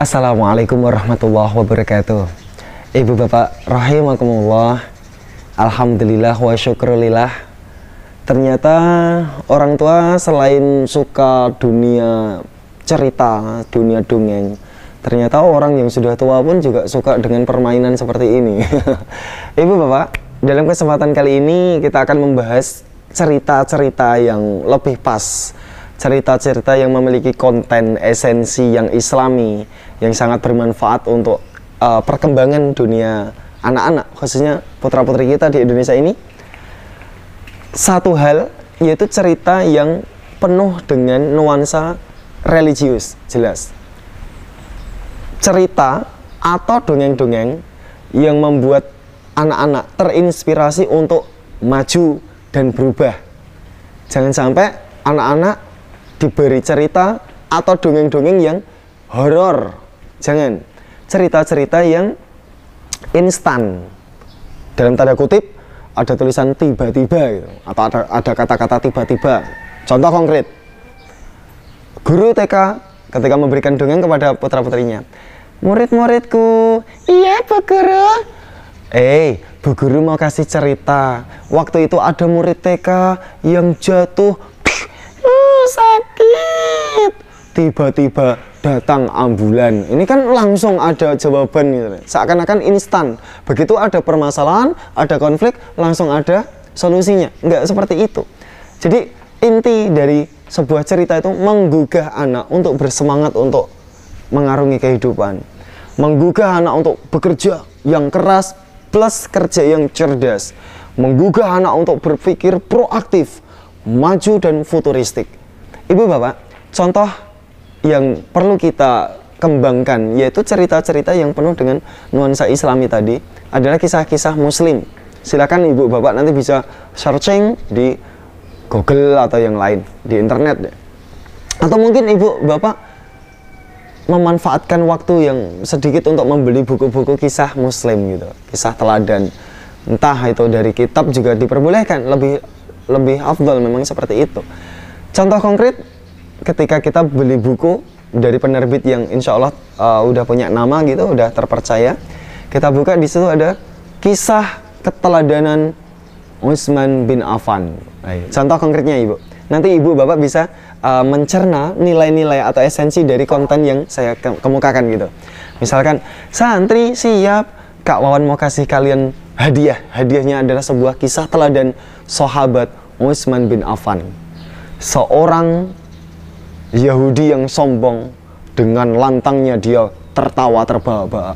Assalamualaikum warahmatullahi wabarakatuh Ibu bapak rahimakumullah Alhamdulillah wa syukurillah Ternyata orang tua selain suka dunia cerita, dunia dongeng Ternyata orang yang sudah tua pun juga suka dengan permainan seperti ini Ibu bapak, dalam kesempatan kali ini kita akan membahas cerita-cerita yang lebih pas cerita-cerita yang memiliki konten esensi yang islami yang sangat bermanfaat untuk uh, perkembangan dunia anak-anak khususnya putra-putri kita di Indonesia ini satu hal yaitu cerita yang penuh dengan nuansa religius jelas cerita atau dongeng-dongeng yang membuat anak-anak terinspirasi untuk maju dan berubah jangan sampai anak-anak diberi cerita atau dongeng-dongeng yang horor Jangan cerita-cerita yang instan. Dalam tanda kutip ada tulisan tiba-tiba gitu. atau ada ada kata-kata tiba-tiba. Contoh konkret. Guru TK ketika memberikan dongeng kepada putra-putrinya. Murid-muridku, iya Bu Guru. Eh, Bu Guru mau kasih cerita. Waktu itu ada murid TK yang jatuh. Oh, sakit tiba-tiba datang ambulan. Ini kan langsung ada jawaban gitu. Seakan-akan instan. Begitu ada permasalahan, ada konflik, langsung ada solusinya. Enggak seperti itu. Jadi inti dari sebuah cerita itu menggugah anak untuk bersemangat untuk mengarungi kehidupan. Menggugah anak untuk bekerja yang keras plus kerja yang cerdas. Menggugah anak untuk berpikir proaktif, maju dan futuristik. Ibu bapak, contoh yang perlu kita kembangkan yaitu cerita-cerita yang penuh dengan nuansa islami tadi adalah kisah-kisah muslim silakan ibu bapak nanti bisa searching di google atau yang lain di internet deh. atau mungkin ibu bapak memanfaatkan waktu yang sedikit untuk membeli buku-buku kisah muslim gitu kisah teladan entah itu dari kitab juga diperbolehkan lebih lebih afdol memang seperti itu contoh konkret ketika kita beli buku dari penerbit yang insya Allah uh, udah punya nama gitu, udah terpercaya, kita buka di situ ada kisah keteladanan Usman bin Affan. Nah, iya. Contoh konkretnya ibu. Nanti ibu bapak bisa uh, mencerna nilai-nilai atau esensi dari konten yang saya ke kemukakan gitu. Misalkan santri siap, Kak Wawan mau kasih kalian hadiah. Hadiahnya adalah sebuah kisah teladan sahabat Usman bin Affan. Seorang Yahudi yang sombong dengan lantangnya dia tertawa terbahak-bahak.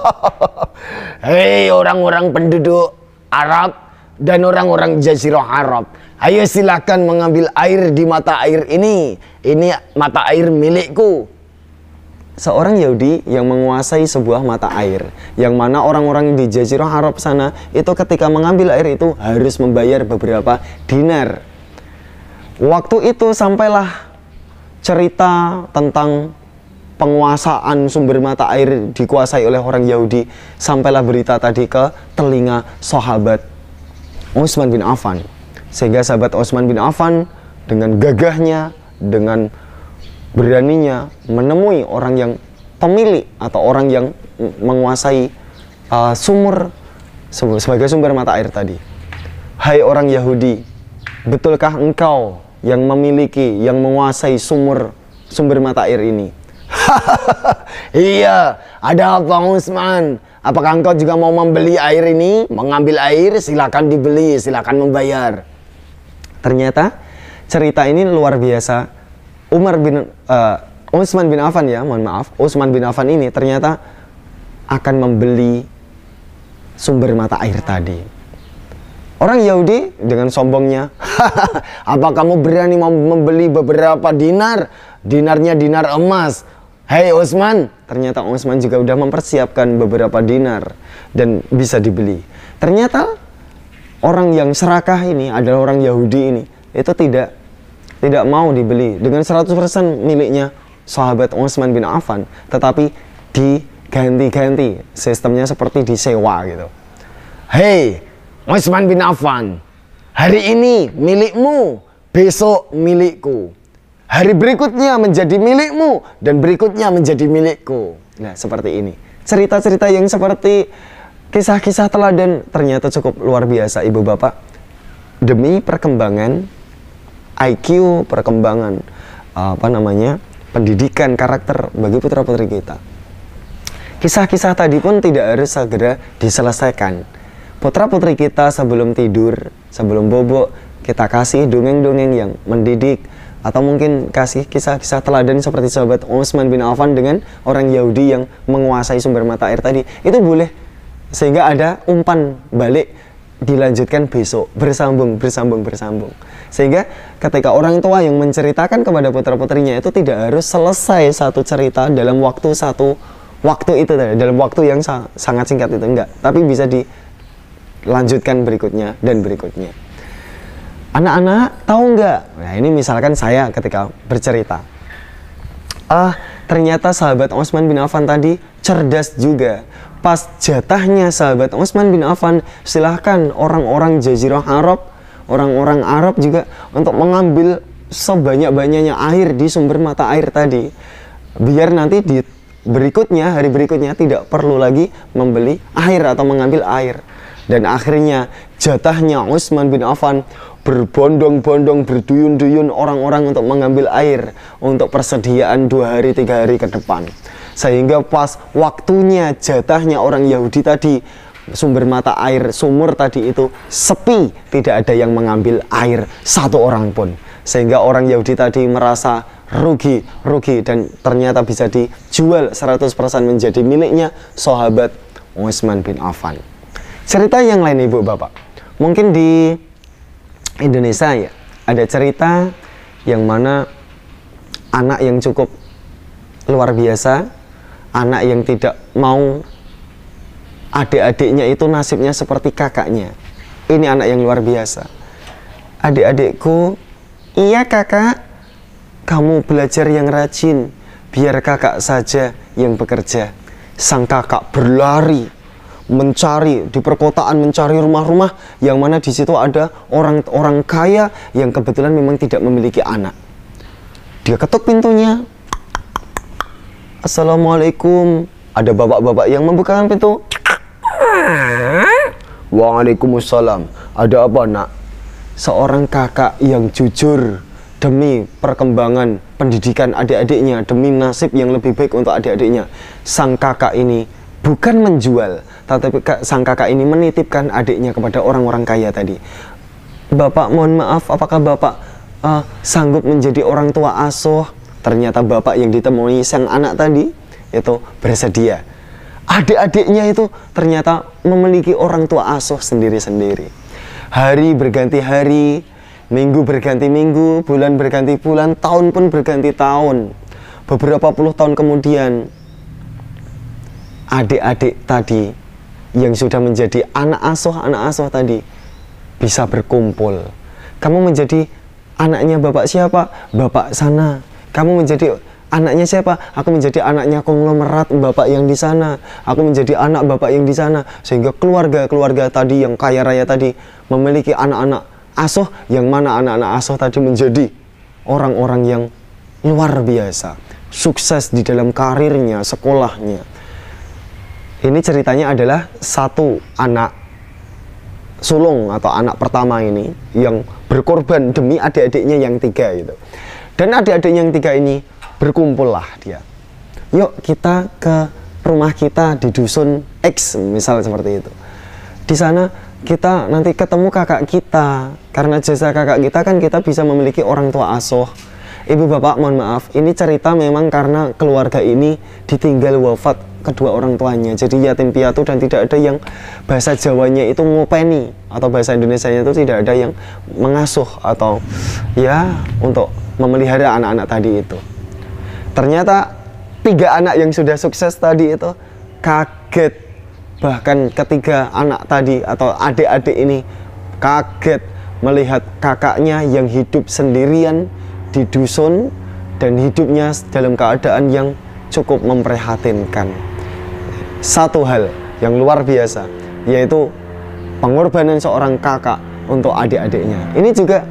Hei orang-orang penduduk Arab dan orang-orang Jazirah Arab. Ayo silakan mengambil air di mata air ini. Ini mata air milikku. Seorang Yahudi yang menguasai sebuah mata air, yang mana orang-orang di Jazirah Arab sana itu ketika mengambil air itu harus membayar beberapa dinar. Waktu itu sampailah cerita tentang penguasaan sumber mata air dikuasai oleh orang Yahudi sampailah berita tadi ke telinga sahabat Utsman bin Affan sehingga sahabat Utsman bin Affan dengan gagahnya dengan beraninya menemui orang yang pemilik atau orang yang menguasai uh, sumur sebagai sumber mata air tadi Hai orang Yahudi betulkah engkau yang memiliki, yang menguasai sumur sumber mata air ini. iya, ada apa Usman? Apakah engkau juga mau membeli air ini? Mengambil air, silakan dibeli, silakan membayar. Ternyata cerita ini luar biasa. Umar bin uh, Usman bin Affan ya, mohon maaf. Usman bin Affan ini ternyata akan membeli sumber mata air tadi. Orang Yahudi dengan sombongnya, apa kamu berani membeli beberapa dinar? Dinarnya dinar emas. Hei Osman, ternyata Osman juga sudah mempersiapkan beberapa dinar dan bisa dibeli. Ternyata orang yang serakah ini adalah orang Yahudi ini. Itu tidak tidak mau dibeli dengan 100% miliknya sahabat Osman bin Affan, tetapi diganti-ganti sistemnya seperti disewa gitu. Hei, Utsman bin Affan, hari ini milikmu, besok milikku. Hari berikutnya menjadi milikmu dan berikutnya menjadi milikku. Nah, seperti ini. Cerita-cerita yang seperti kisah-kisah teladan ternyata cukup luar biasa Ibu Bapak. Demi perkembangan IQ, perkembangan eh, apa namanya? pendidikan karakter bagi putra-putri kita. Kisah-kisah tadi pun tidak harus segera diselesaikan putra putri kita sebelum tidur, sebelum bobok, kita kasih dongeng-dongeng yang mendidik atau mungkin kasih kisah-kisah teladan seperti sahabat Osman bin Affan dengan orang Yahudi yang menguasai sumber mata air tadi itu boleh sehingga ada umpan balik dilanjutkan besok bersambung bersambung bersambung sehingga ketika orang tua yang menceritakan kepada putra putrinya itu tidak harus selesai satu cerita dalam waktu satu waktu itu dalam waktu yang sangat singkat itu enggak tapi bisa di lanjutkan berikutnya dan berikutnya. Anak-anak tahu nggak? Nah ini misalkan saya ketika bercerita, ah ternyata sahabat Osman bin Affan tadi cerdas juga. Pas jatahnya sahabat Osman bin Affan, silahkan orang-orang Jazirah Arab, orang-orang Arab juga untuk mengambil sebanyak-banyaknya air di sumber mata air tadi. Biar nanti di berikutnya, hari berikutnya tidak perlu lagi membeli air atau mengambil air. Dan akhirnya jatahnya Utsman bin Affan berbondong-bondong berduyun-duyun orang-orang untuk mengambil air untuk persediaan dua hari tiga hari ke depan sehingga pas waktunya jatahnya orang Yahudi tadi sumber mata air sumur tadi itu sepi tidak ada yang mengambil air satu orang pun sehingga orang Yahudi tadi merasa rugi rugi dan ternyata bisa dijual 100% menjadi miliknya sahabat Utsman bin Affan Cerita yang lain Ibu Bapak. Mungkin di Indonesia ya ada cerita yang mana anak yang cukup luar biasa, anak yang tidak mau adik-adiknya itu nasibnya seperti kakaknya. Ini anak yang luar biasa. Adik-adikku, iya kakak, kamu belajar yang rajin, biar kakak saja yang bekerja. Sang kakak berlari mencari di perkotaan mencari rumah-rumah yang mana di situ ada orang-orang kaya yang kebetulan memang tidak memiliki anak. Dia ketuk pintunya. Assalamualaikum. Ada bapak-bapak yang membukakan pintu. Waalaikumsalam. Ada apa, Nak? Seorang kakak yang jujur demi perkembangan pendidikan adik-adiknya, demi nasib yang lebih baik untuk adik-adiknya. Sang kakak ini bukan menjual, tetapi sang kakak ini menitipkan adiknya kepada orang-orang kaya tadi. Bapak mohon maaf, apakah Bapak uh, sanggup menjadi orang tua asuh? Ternyata Bapak yang ditemui sang anak tadi itu bersedia. Adik-adiknya itu ternyata memiliki orang tua asuh sendiri-sendiri. Hari berganti hari, minggu berganti minggu, bulan berganti bulan, tahun pun berganti tahun. Beberapa puluh tahun kemudian, adik-adik tadi yang sudah menjadi anak asuh anak asuh tadi bisa berkumpul kamu menjadi anaknya bapak siapa bapak sana kamu menjadi anaknya siapa aku menjadi anaknya konglomerat bapak yang di sana aku menjadi anak bapak yang di sana sehingga keluarga-keluarga tadi yang kaya raya tadi memiliki anak-anak asuh yang mana anak-anak asuh tadi menjadi orang-orang yang luar biasa sukses di dalam karirnya sekolahnya ini ceritanya adalah satu anak sulung atau anak pertama ini yang berkorban demi adik-adiknya yang tiga gitu. Dan adik adiknya yang tiga ini berkumpullah dia. Yuk kita ke rumah kita di dusun X misal seperti itu. Di sana kita nanti ketemu kakak kita karena jasa kakak kita kan kita bisa memiliki orang tua asuh. Ibu bapak mohon maaf, ini cerita memang karena keluarga ini ditinggal wafat kedua orang tuanya jadi yatim piatu dan tidak ada yang bahasa Jawanya itu ngopeni atau bahasa Indonesia itu tidak ada yang mengasuh atau ya untuk memelihara anak-anak tadi itu ternyata tiga anak yang sudah sukses tadi itu kaget bahkan ketiga anak tadi atau adik-adik ini kaget melihat kakaknya yang hidup sendirian di dusun dan hidupnya dalam keadaan yang cukup memprihatinkan satu hal yang luar biasa, yaitu pengorbanan seorang kakak untuk adik-adiknya. Ini juga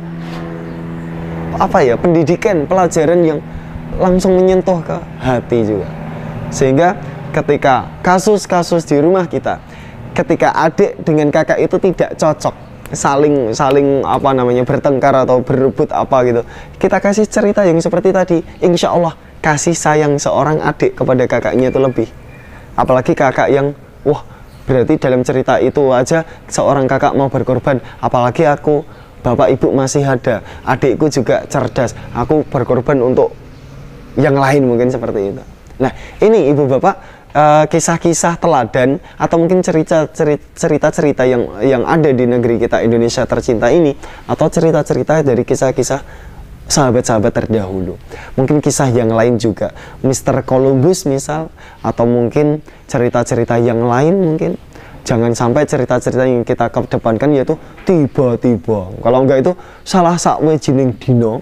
apa ya pendidikan pelajaran yang langsung menyentuh ke hati juga sehingga ketika kasus-kasus di rumah kita ketika adik dengan kakak itu tidak cocok saling saling apa namanya bertengkar atau berebut apa gitu kita kasih cerita yang seperti tadi insya Allah kasih sayang seorang adik kepada kakaknya itu lebih apalagi kakak yang wah berarti dalam cerita itu aja seorang kakak mau berkorban apalagi aku bapak ibu masih ada adikku juga cerdas aku berkorban untuk yang lain mungkin seperti itu nah ini ibu bapak eh, kisah-kisah teladan atau mungkin cerita-cerita yang yang ada di negeri kita Indonesia tercinta ini atau cerita-cerita dari kisah-kisah sahabat-sahabat terdahulu. Mungkin kisah yang lain juga, Mr. Columbus misal, atau mungkin cerita-cerita yang lain mungkin. Jangan sampai cerita-cerita yang kita kedepankan yaitu tiba-tiba. Kalau enggak itu salah sakwe jining dino.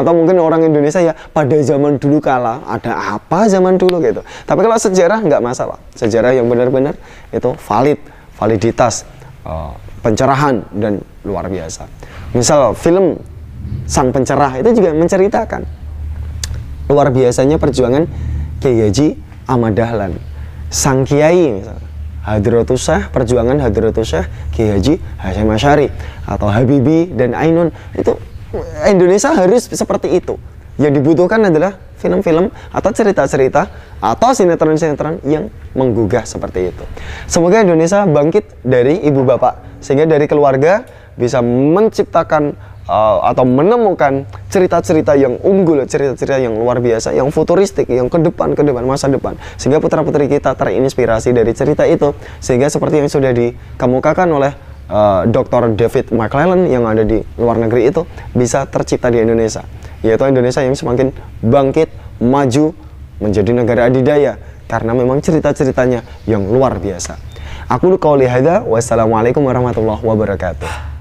atau mungkin orang Indonesia ya pada zaman dulu kala ada apa zaman dulu gitu. Tapi kalau sejarah enggak masalah. Sejarah yang benar-benar itu valid, validitas, eh, pencerahan dan luar biasa. Misal film sang pencerah itu juga menceritakan luar biasanya perjuangan Kiai Haji Ahmad Dahlan sang Kiai misalnya Hadrotusah, perjuangan Hadrotusah, Kiai Haji Hasyim Asyari atau Habibi dan Ainun itu eh, Indonesia harus seperti itu yang dibutuhkan adalah film-film atau cerita-cerita atau sinetron-sinetron yang menggugah seperti itu semoga Indonesia bangkit dari ibu bapak sehingga dari keluarga bisa menciptakan uh, atau menemukan cerita-cerita yang unggul, cerita-cerita yang luar biasa, yang futuristik, yang ke depan, ke depan, masa depan. Sehingga putra-putri kita terinspirasi dari cerita itu, sehingga seperti yang sudah dikemukakan oleh uh, eh, Dr. David McClellan yang ada di luar negeri itu bisa tercipta di Indonesia. Yaitu Indonesia yang semakin bangkit, maju, menjadi negara adidaya karena memang cerita-ceritanya yang luar biasa. Aku Lukauli Hada, wassalamualaikum warahmatullahi wabarakatuh.